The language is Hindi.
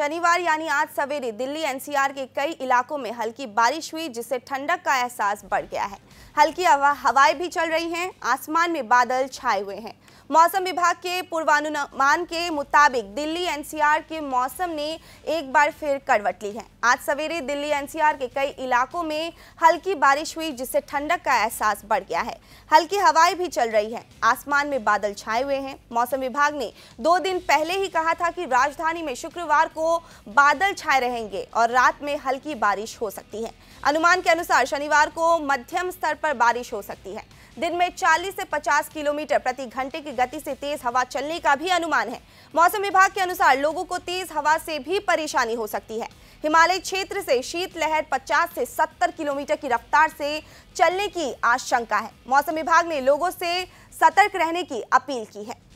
शनिवार यानी आज सवेरे दिल्ली एनसीआर के कई इलाकों में हल्की बारिश हुई जिससे ठंडक का एहसास बढ़ गया है हल्की हवा हवाएं भी चल रही हैं आसमान में बादल छाए हुए हैं मौसम विभाग के पूर्वानुमान के मुताबिक दिल्ली एनसीआर के मौसम ने एक बार फिर करवट ली है आज सवेरे दिल्ली एनसीआर के कई इलाकों में हल्की बारिश हुई जिससे ठंडक का एहसास बढ़ गया है हल्की हवाएं भी चल रही हैं आसमान में बादल छाए हुए हैं मौसम विभाग ने दो दिन पहले ही कहा था कि राजधानी में शुक्रवार को बादल छाए रहेंगे और रात में हल्की बारिश हो सकती है अनुमान के अनुसार शनिवार को मध्यम स्तर पर बारिश हो सकती है दिन में 40 से 50 किलोमीटर प्रति घंटे की गति से तेज हवा चलने का भी अनुमान है मौसम विभाग के अनुसार लोगों को तेज हवा से भी परेशानी हो सकती है हिमालय क्षेत्र से शीतलहर 50 से 70 किलोमीटर की रफ्तार से चलने की आशंका है मौसम विभाग ने लोगों से सतर्क रहने की अपील की है